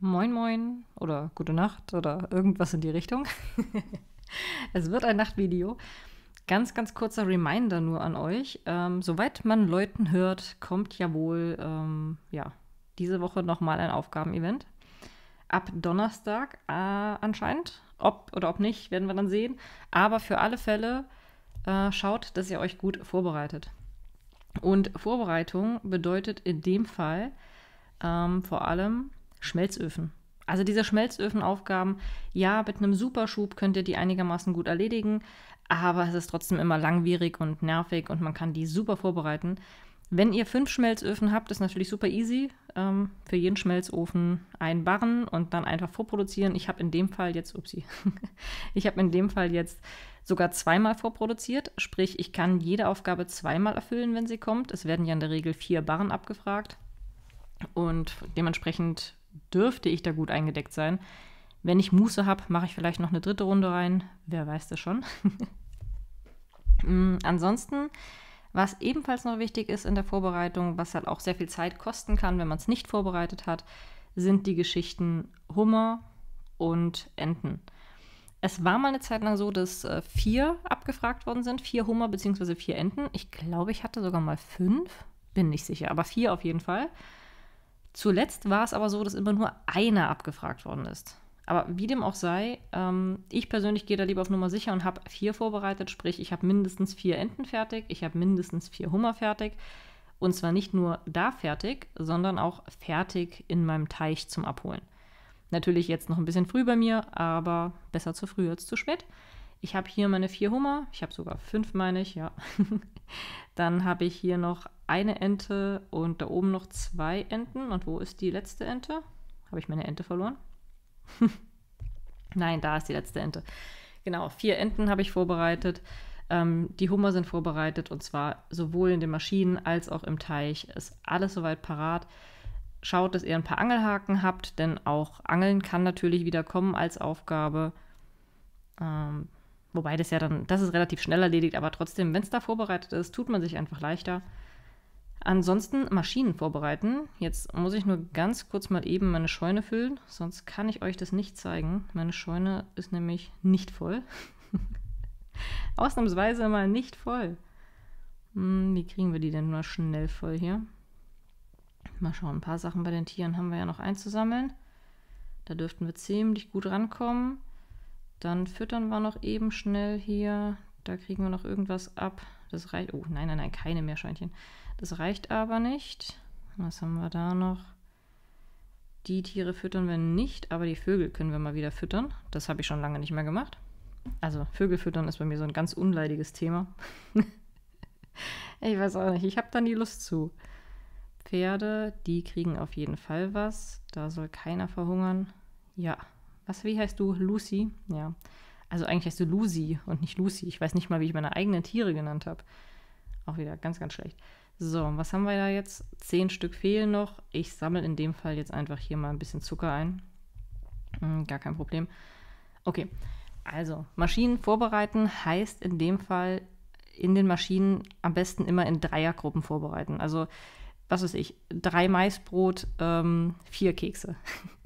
Moin Moin oder Gute Nacht oder irgendwas in die Richtung. es wird ein Nachtvideo. Ganz, ganz kurzer Reminder nur an euch. Ähm, soweit man Leuten hört, kommt ja wohl ähm, ja, diese Woche nochmal ein Aufgabenevent. Ab Donnerstag äh, anscheinend. Ob oder ob nicht, werden wir dann sehen. Aber für alle Fälle äh, schaut, dass ihr euch gut vorbereitet. Und Vorbereitung bedeutet in dem Fall ähm, vor allem Schmelzöfen. Also diese Schmelzöfenaufgaben, ja, mit einem Superschub könnt ihr die einigermaßen gut erledigen, aber es ist trotzdem immer langwierig und nervig und man kann die super vorbereiten. Wenn ihr fünf Schmelzöfen habt, ist natürlich super easy. Ähm, für jeden Schmelzofen ein Barren und dann einfach vorproduzieren. Ich habe in dem Fall jetzt, upsie, ich habe in dem Fall jetzt sogar zweimal vorproduziert. Sprich, ich kann jede Aufgabe zweimal erfüllen, wenn sie kommt. Es werden ja in der Regel vier Barren abgefragt. Und dementsprechend dürfte ich da gut eingedeckt sein. Wenn ich Muße habe, mache ich vielleicht noch eine dritte Runde rein. Wer weiß das schon. Mm, ansonsten, was ebenfalls noch wichtig ist in der Vorbereitung, was halt auch sehr viel Zeit kosten kann, wenn man es nicht vorbereitet hat, sind die Geschichten Hummer und Enten. Es war mal eine Zeit lang so, dass äh, vier abgefragt worden sind, vier Hummer bzw. vier Enten. Ich glaube, ich hatte sogar mal fünf, bin nicht sicher, aber vier auf jeden Fall. Zuletzt war es aber so, dass immer nur einer abgefragt worden ist. Aber wie dem auch sei, ähm, ich persönlich gehe da lieber auf Nummer sicher und habe vier vorbereitet, sprich, ich habe mindestens vier Enten fertig, ich habe mindestens vier Hummer fertig. Und zwar nicht nur da fertig, sondern auch fertig in meinem Teich zum Abholen. Natürlich jetzt noch ein bisschen früh bei mir, aber besser zu früh als zu spät. Ich habe hier meine vier Hummer, ich habe sogar fünf, meine ich, ja. Dann habe ich hier noch eine Ente und da oben noch zwei Enten. Und wo ist die letzte Ente? Habe ich meine Ente verloren? Nein, da ist die letzte Ente. Genau, vier Enten habe ich vorbereitet. Ähm, die Hummer sind vorbereitet und zwar sowohl in den Maschinen als auch im Teich. Ist alles soweit parat. Schaut, dass ihr ein paar Angelhaken habt, denn auch Angeln kann natürlich wieder kommen als Aufgabe. Ähm, wobei das ja dann, das ist relativ schnell erledigt, aber trotzdem, wenn es da vorbereitet ist, tut man sich einfach leichter. Ansonsten Maschinen vorbereiten. Jetzt muss ich nur ganz kurz mal eben meine Scheune füllen, sonst kann ich euch das nicht zeigen. Meine Scheune ist nämlich nicht voll. Ausnahmsweise mal nicht voll. Hm, wie kriegen wir die denn mal schnell voll hier? Mal schauen, ein paar Sachen bei den Tieren haben wir ja noch einzusammeln. Da dürften wir ziemlich gut rankommen. Dann füttern wir noch eben schnell hier. Da kriegen wir noch irgendwas ab. Das reicht. Oh, nein, nein, nein, keine Meerschweinchen. Das reicht aber nicht. Was haben wir da noch? Die Tiere füttern wir nicht, aber die Vögel können wir mal wieder füttern. Das habe ich schon lange nicht mehr gemacht. Also, Vögel füttern ist bei mir so ein ganz unleidiges Thema. ich weiß auch nicht, ich habe da nie Lust zu. Pferde, die kriegen auf jeden Fall was. Da soll keiner verhungern. Ja. Was, wie heißt du? Lucy? Ja. Also eigentlich heißt du Lucy und nicht Lucy. Ich weiß nicht mal, wie ich meine eigenen Tiere genannt habe. Auch wieder ganz, ganz schlecht. So, was haben wir da jetzt? Zehn Stück fehlen noch. Ich sammle in dem Fall jetzt einfach hier mal ein bisschen Zucker ein. Hm, gar kein Problem. Okay, also Maschinen vorbereiten heißt in dem Fall in den Maschinen am besten immer in Dreiergruppen vorbereiten. Also, was weiß ich, drei Maisbrot, ähm, vier Kekse.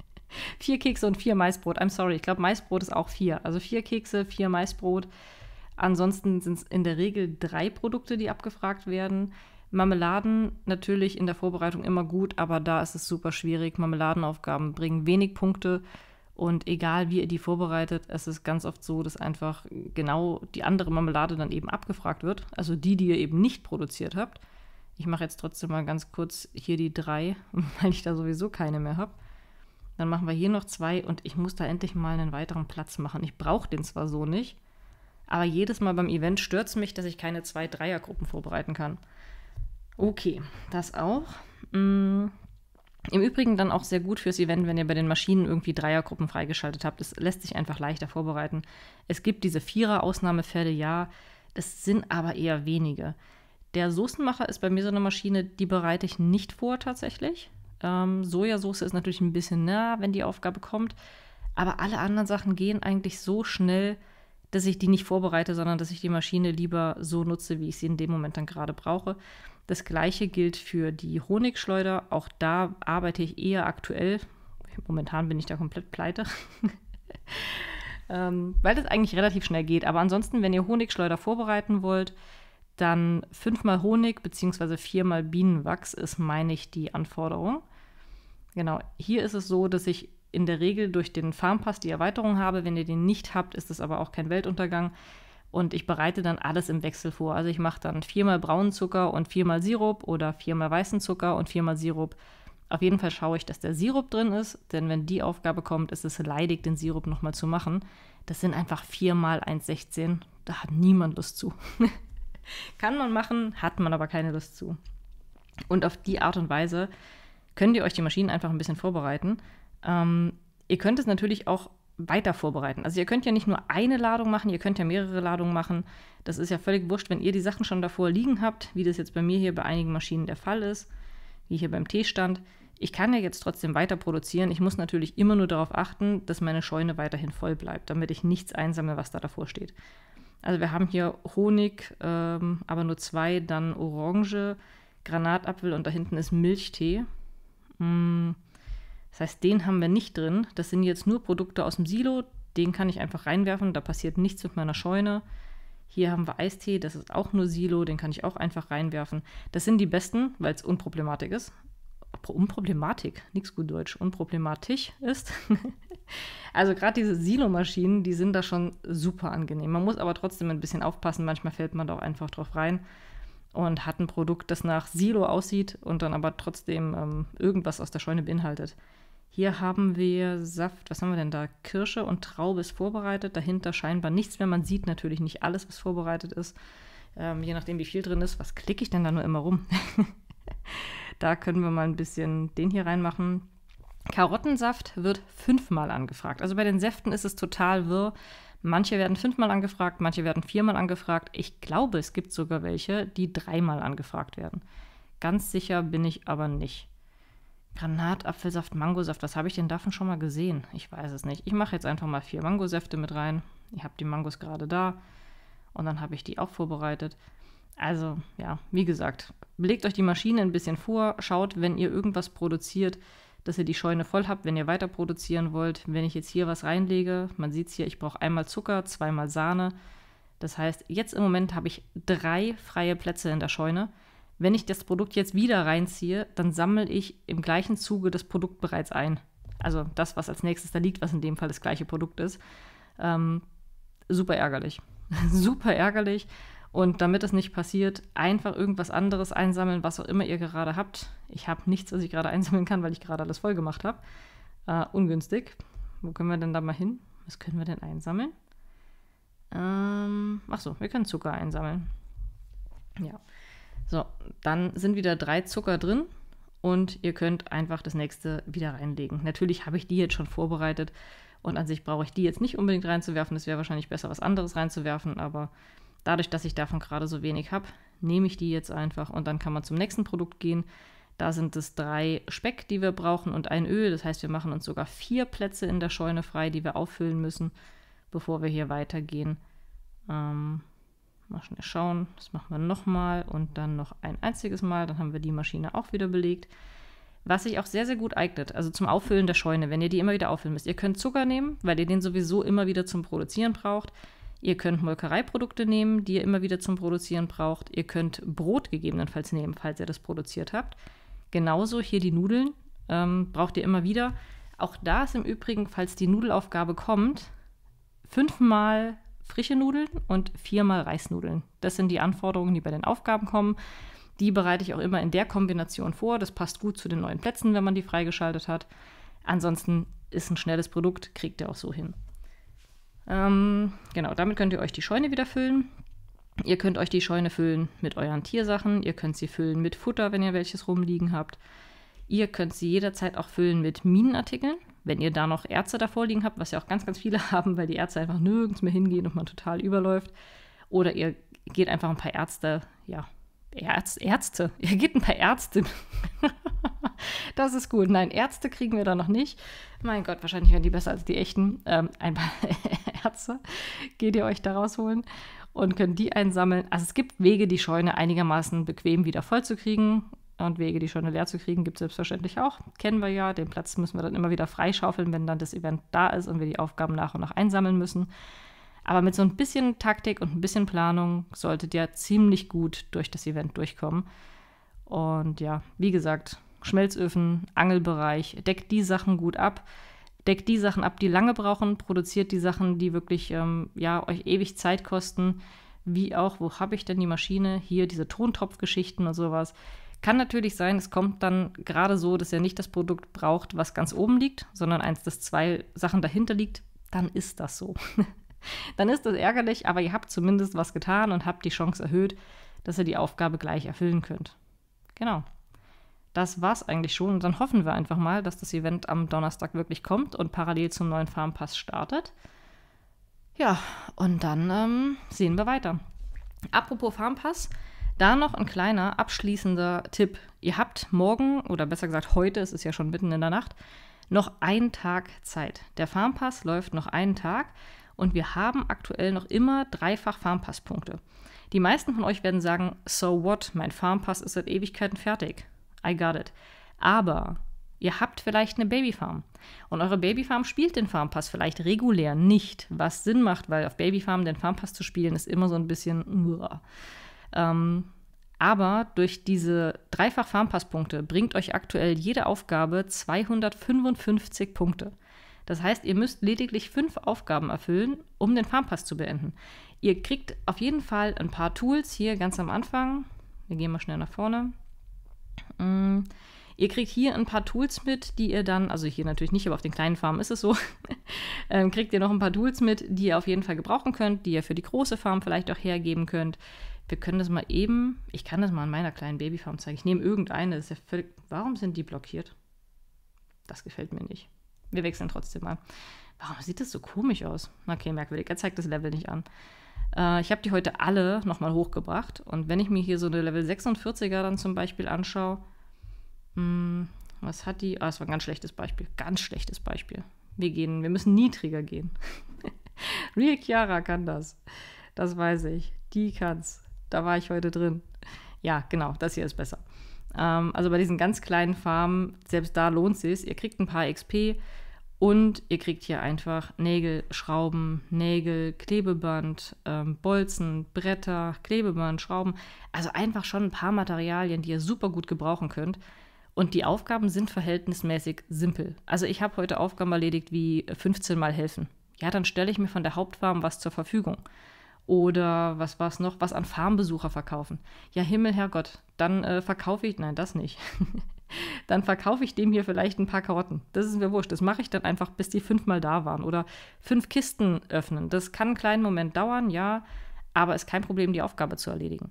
vier Kekse und vier Maisbrot. I'm sorry, ich glaube, Maisbrot ist auch vier. Also vier Kekse, vier Maisbrot. Ansonsten sind es in der Regel drei Produkte, die abgefragt werden. Marmeladen natürlich in der Vorbereitung immer gut, aber da ist es super schwierig. Marmeladenaufgaben bringen wenig Punkte. Und egal wie ihr die vorbereitet, es ist ganz oft so, dass einfach genau die andere Marmelade dann eben abgefragt wird. Also die, die ihr eben nicht produziert habt. Ich mache jetzt trotzdem mal ganz kurz hier die drei, weil ich da sowieso keine mehr habe. Dann machen wir hier noch zwei und ich muss da endlich mal einen weiteren Platz machen. Ich brauche den zwar so nicht, aber jedes Mal beim Event stört es mich, dass ich keine zwei Dreiergruppen vorbereiten kann. Okay, das auch. Mm, Im Übrigen dann auch sehr gut fürs Event, wenn ihr bei den Maschinen irgendwie Dreiergruppen freigeschaltet habt. Das lässt sich einfach leichter vorbereiten. Es gibt diese Vierer-Ausnahmefälle, ja. Das sind aber eher wenige. Der Soßenmacher ist bei mir so eine Maschine, die bereite ich nicht vor tatsächlich. Ähm, Sojasauce ist natürlich ein bisschen nah, wenn die Aufgabe kommt. Aber alle anderen Sachen gehen eigentlich so schnell, dass ich die nicht vorbereite, sondern dass ich die Maschine lieber so nutze, wie ich sie in dem Moment dann gerade brauche. Das gleiche gilt für die Honigschleuder. Auch da arbeite ich eher aktuell. Momentan bin ich da komplett pleite. ähm, weil das eigentlich relativ schnell geht. Aber ansonsten, wenn ihr Honigschleuder vorbereiten wollt, dann fünfmal Honig bzw. viermal Bienenwachs ist, meine ich, die Anforderung. Genau, hier ist es so, dass ich in der Regel durch den Farmpass die Erweiterung habe. Wenn ihr den nicht habt, ist es aber auch kein Weltuntergang. Und ich bereite dann alles im Wechsel vor. Also ich mache dann viermal braunen Zucker und viermal Sirup oder viermal weißen Zucker und viermal Sirup. Auf jeden Fall schaue ich, dass der Sirup drin ist, denn wenn die Aufgabe kommt, ist es leidig, den Sirup nochmal zu machen. Das sind einfach viermal 1,16. Da hat niemand Lust zu. Kann man machen, hat man aber keine Lust zu. Und auf die Art und Weise könnt ihr euch die Maschinen einfach ein bisschen vorbereiten. Ähm, ihr könnt es natürlich auch weiter vorbereiten. Also ihr könnt ja nicht nur eine Ladung machen, ihr könnt ja mehrere Ladungen machen. Das ist ja völlig wurscht, wenn ihr die Sachen schon davor liegen habt, wie das jetzt bei mir hier bei einigen Maschinen der Fall ist, wie hier beim T-Stand. Ich kann ja jetzt trotzdem weiter produzieren. Ich muss natürlich immer nur darauf achten, dass meine Scheune weiterhin voll bleibt, damit ich nichts einsammle, was da davor steht. Also wir haben hier Honig, ähm, aber nur zwei, dann Orange, Granatapfel und da hinten ist Milchtee. Hm. das heißt, den haben wir nicht drin. Das sind jetzt nur Produkte aus dem Silo. Den kann ich einfach reinwerfen. Da passiert nichts mit meiner Scheune. Hier haben wir Eistee. Das ist auch nur Silo. Den kann ich auch einfach reinwerfen. Das sind die besten, weil es Unproblematik ist. Unproblematik, nichts gut Deutsch, unproblematisch ist. also gerade diese Silo-Maschinen, die sind da schon super angenehm. Man muss aber trotzdem ein bisschen aufpassen, manchmal fällt man da auch einfach drauf rein und hat ein Produkt, das nach Silo aussieht und dann aber trotzdem ähm, irgendwas aus der Scheune beinhaltet. Hier haben wir Saft, was haben wir denn da? Kirsche und Traube ist vorbereitet, dahinter scheinbar nichts mehr. Man sieht natürlich nicht alles, was vorbereitet ist. Ähm, je nachdem, wie viel drin ist, was klicke ich denn da nur immer rum? da können wir mal ein bisschen den hier reinmachen. Karottensaft wird fünfmal angefragt. Also bei den Säften ist es total wirr. Manche werden fünfmal angefragt, manche werden viermal angefragt. Ich glaube, es gibt sogar welche, die dreimal angefragt werden. Ganz sicher bin ich aber nicht. Granatapfelsaft, Mangosaft, was habe ich denn davon schon mal gesehen? Ich weiß es nicht. Ich mache jetzt einfach mal vier Mangosäfte mit rein. Ich habe die Mangos gerade da und dann habe ich die auch vorbereitet. Also ja, wie gesagt, legt euch die Maschine ein bisschen vor, schaut, wenn ihr irgendwas produziert, dass ihr die Scheune voll habt, wenn ihr weiter produzieren wollt. Wenn ich jetzt hier was reinlege, man sieht es hier, ich brauche einmal Zucker, zweimal Sahne. Das heißt, jetzt im Moment habe ich drei freie Plätze in der Scheune. Wenn ich das Produkt jetzt wieder reinziehe, dann sammle ich im gleichen Zuge das Produkt bereits ein. Also das, was als nächstes da liegt, was in dem Fall das gleiche Produkt ist. Ähm, super ärgerlich. super ärgerlich. Und damit das nicht passiert, einfach irgendwas anderes einsammeln, was auch immer ihr gerade habt. Ich habe nichts, was ich gerade einsammeln kann, weil ich gerade alles voll gemacht habe. Äh, ungünstig. Wo können wir denn da mal hin? Was können wir denn einsammeln? Ähm, ach so, wir können Zucker einsammeln. Ja. So, dann sind wieder drei Zucker drin und ihr könnt einfach das nächste wieder reinlegen. Natürlich habe ich die jetzt schon vorbereitet und an sich brauche ich die jetzt nicht unbedingt reinzuwerfen. Es wäre wahrscheinlich besser, was anderes reinzuwerfen, aber Dadurch, dass ich davon gerade so wenig habe, nehme ich die jetzt einfach und dann kann man zum nächsten Produkt gehen. Da sind es drei Speck, die wir brauchen und ein Öl. Das heißt, wir machen uns sogar vier Plätze in der Scheune frei, die wir auffüllen müssen, bevor wir hier weitergehen. Ähm, mal schnell schauen. Das machen wir nochmal und dann noch ein einziges Mal. Dann haben wir die Maschine auch wieder belegt. Was sich auch sehr, sehr gut eignet, also zum Auffüllen der Scheune, wenn ihr die immer wieder auffüllen müsst. Ihr könnt Zucker nehmen, weil ihr den sowieso immer wieder zum Produzieren braucht. Ihr könnt Molkereiprodukte nehmen, die ihr immer wieder zum Produzieren braucht. Ihr könnt Brot gegebenenfalls nehmen, falls ihr das produziert habt. Genauso hier die Nudeln ähm, braucht ihr immer wieder. Auch da ist im Übrigen, falls die Nudelaufgabe kommt, fünfmal frische Nudeln und viermal Reisnudeln. Das sind die Anforderungen, die bei den Aufgaben kommen. Die bereite ich auch immer in der Kombination vor. Das passt gut zu den neuen Plätzen, wenn man die freigeschaltet hat. Ansonsten ist ein schnelles Produkt, kriegt ihr auch so hin. Ähm, genau, damit könnt ihr euch die Scheune wieder füllen. Ihr könnt euch die Scheune füllen mit euren Tiersachen, ihr könnt sie füllen mit Futter, wenn ihr welches rumliegen habt. Ihr könnt sie jederzeit auch füllen mit Minenartikeln, wenn ihr da noch Ärzte davor liegen habt, was ja auch ganz, ganz viele haben, weil die Ärzte einfach nirgends mehr hingehen und man total überläuft. Oder ihr geht einfach ein paar Ärzte, ja, Ärz Ärzte. Ihr geht ein paar Ärzte. das ist gut. Nein, Ärzte kriegen wir da noch nicht. Mein Gott, wahrscheinlich werden die besser als die echten. Ähm, ein paar Ärzte geht ihr euch da rausholen und könnt die einsammeln. Also es gibt Wege, die Scheune einigermaßen bequem wieder voll zu kriegen. Und Wege, die Scheune leer zu kriegen, gibt es selbstverständlich auch. Kennen wir ja. Den Platz müssen wir dann immer wieder freischaufeln, wenn dann das Event da ist und wir die Aufgaben nach und nach einsammeln müssen. Aber mit so ein bisschen Taktik und ein bisschen Planung solltet ihr ziemlich gut durch das Event durchkommen. Und ja, wie gesagt, Schmelzöfen, Angelbereich, deckt die Sachen gut ab. Deckt die Sachen ab, die lange brauchen, produziert die Sachen, die wirklich ähm, ja, euch ewig Zeit kosten. Wie auch, wo habe ich denn die Maschine? Hier diese Tontopfgeschichten und sowas. Kann natürlich sein, es kommt dann gerade so, dass ihr nicht das Produkt braucht, was ganz oben liegt, sondern eins, das zwei Sachen dahinter liegt. Dann ist das so. dann ist das ärgerlich, aber ihr habt zumindest was getan und habt die Chance erhöht, dass ihr die Aufgabe gleich erfüllen könnt. Genau. Das war's eigentlich schon und dann hoffen wir einfach mal, dass das Event am Donnerstag wirklich kommt und parallel zum neuen Farmpass startet. Ja, und dann ähm, sehen wir weiter. Apropos Farmpass, da noch ein kleiner abschließender Tipp. Ihr habt morgen oder besser gesagt heute, es ist ja schon mitten in der Nacht, noch einen Tag Zeit. Der Farmpass läuft noch einen Tag und wir haben aktuell noch immer dreifach Farmpasspunkte. Die meisten von euch werden sagen, so what, mein Farmpass ist seit Ewigkeiten fertig. I got it. Aber ihr habt vielleicht eine Babyfarm und eure Babyfarm spielt den Farmpass vielleicht regulär nicht, was Sinn macht, weil auf Babyfarm den Farmpass zu spielen ist immer so ein bisschen. Ähm, aber durch diese dreifach Farmpasspunkte bringt euch aktuell jede Aufgabe 255 Punkte. Das heißt, ihr müsst lediglich fünf Aufgaben erfüllen, um den Farmpass zu beenden. Ihr kriegt auf jeden Fall ein paar Tools hier ganz am Anfang. Wir gehen mal schnell nach vorne. Mm. Ihr kriegt hier ein paar Tools mit, die ihr dann, also hier natürlich nicht, aber auf den kleinen Farmen ist es so, ähm, kriegt ihr noch ein paar Tools mit, die ihr auf jeden Fall gebrauchen könnt, die ihr für die große Farm vielleicht auch hergeben könnt. Wir können das mal eben, ich kann das mal an meiner kleinen Babyfarm zeigen. Ich nehme irgendeine, das ist ja völlig, warum sind die blockiert? Das gefällt mir nicht. Wir wechseln trotzdem mal. Warum sieht das so komisch aus? Okay, merkwürdig. Er zeigt das Level nicht an. Äh, ich habe die heute alle nochmal hochgebracht. Und wenn ich mir hier so eine Level 46er dann zum Beispiel anschaue, mh, hm, was hat die? Ah, das war ein ganz schlechtes Beispiel. Ganz schlechtes Beispiel. Wir gehen, wir müssen niedriger gehen. Real Chiara kann das. Das weiß ich. Die kann's. Da war ich heute drin. Ja, genau, das hier ist besser. Ähm, also bei diesen ganz kleinen Farmen, selbst da lohnt es sich. Ihr kriegt ein paar XP, und ihr kriegt hier einfach Nägel, Schrauben, Nägel, Klebeband, ähm, Bolzen, Bretter, Klebeband, Schrauben. Also einfach schon ein paar Materialien, die ihr super gut gebrauchen könnt. Und die Aufgaben sind verhältnismäßig simpel. Also ich habe heute Aufgaben erledigt wie 15 mal helfen. Ja, dann stelle ich mir von der Hauptfarm was zur Verfügung. Oder was war es noch? Was an Farmbesucher verkaufen. Ja, Himmel, Herrgott, dann äh, verkaufe ich. Nein, das nicht. dann verkaufe ich dem hier vielleicht ein paar Karotten. Das ist mir wurscht. Das mache ich dann einfach, bis die fünfmal da waren. Oder fünf Kisten öffnen. Das kann einen kleinen Moment dauern, ja, aber ist kein Problem, die Aufgabe zu erledigen.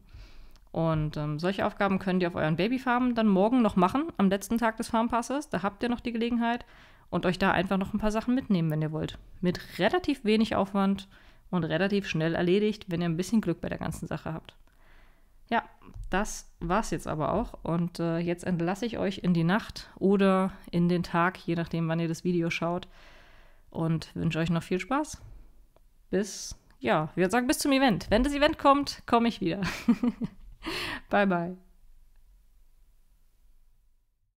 Und ähm, solche Aufgaben könnt ihr auf euren Babyfarmen dann morgen noch machen, am letzten Tag des Farmpasses. Da habt ihr noch die Gelegenheit und euch da einfach noch ein paar Sachen mitnehmen, wenn ihr wollt. Mit relativ wenig Aufwand und relativ schnell erledigt, wenn ihr ein bisschen Glück bei der ganzen Sache habt. Das war's jetzt aber auch und äh, jetzt entlasse ich euch in die Nacht oder in den Tag, je nachdem, wann ihr das Video schaut und wünsche euch noch viel Spaß. Bis, ja, ich sagen, bis zum Event. Wenn das Event kommt, komme ich wieder. bye, bye.